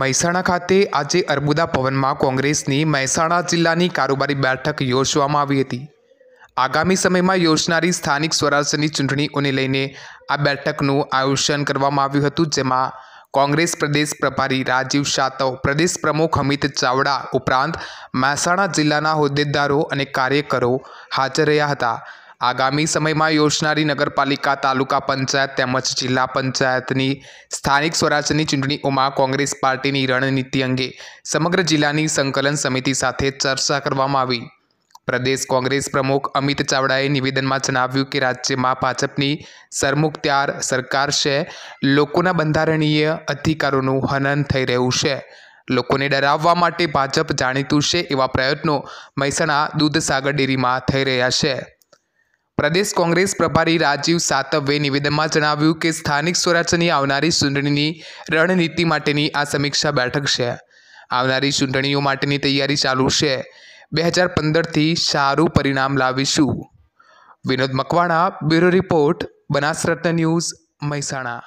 મહેસાણા ખાતે આજે અર્બુદા ભવનમાં કોંગ્રેસની મહેસાણા જિલ્લાની કારોબારી બેઠક યોજવામાં આવી હતી આગામી સમયમાં યોજનારી સ્થાનિક સ્વરાજ્યની ચૂંટણીઓને લઈને આ બેઠકનું આયોજન કરવામાં આવ્યું હતું જેમાં કોંગ્રેસ પ્રદેશ પ્રભારી રાજીવ સાતવ પ્રદેશ પ્રમુખ અમિત ચાવડા ઉપરાંત મહેસાણા જિલ્લાના હોદ્દેદારો અને કાર્યકરો હાજર રહ્યા હતા આગામી સમયમાં યોજનારી નગરપાલિકા તાલુકા પંચાયત તેમજ જિલ્લા પંચાયતની સ્થાનિક સ્વરાજ્યની ચૂંટણીઓમાં કોંગ્રેસ પાર્ટીની રણનીતિ અંગે સમગ્ર જિલ્લાની સંકલન સમિતિ સાથે ચર્ચા કરવામાં આવી પ્રદેશ કોંગ્રેસ પ્રમુખ અમિત ચાવડાએ નિવેદનમાં જણાવ્યું કે રાજ્યમાં ભાજપની સરમુખત્યાર સરકાર છે લોકોના બંધારણીય અધિકારોનું હનન થઈ રહ્યું છે લોકોને ડરાવવા માટે ભાજપ જાણીતું છે એવા પ્રયત્નો મહેસાણા દૂધસાગર ડેરીમાં થઈ રહ્યા છે પ્રદેશ કોંગ્રેસ પ્રભારી રાજીવ સાતવે નિવેદનમાં જણાવ્યું કે સ્થાનિક સ્વરાજ્યની આવનારી ચૂંટણીની રણનીતિ માટેની આ સમીક્ષા બેઠક છે આવનારી ચૂંટણીઓ માટેની તૈયારી ચાલુ છે બે હજાર પંદરથી સારું પરિણામ લાવીશું Vinod Makwana bureau report Banasratna news Mehsana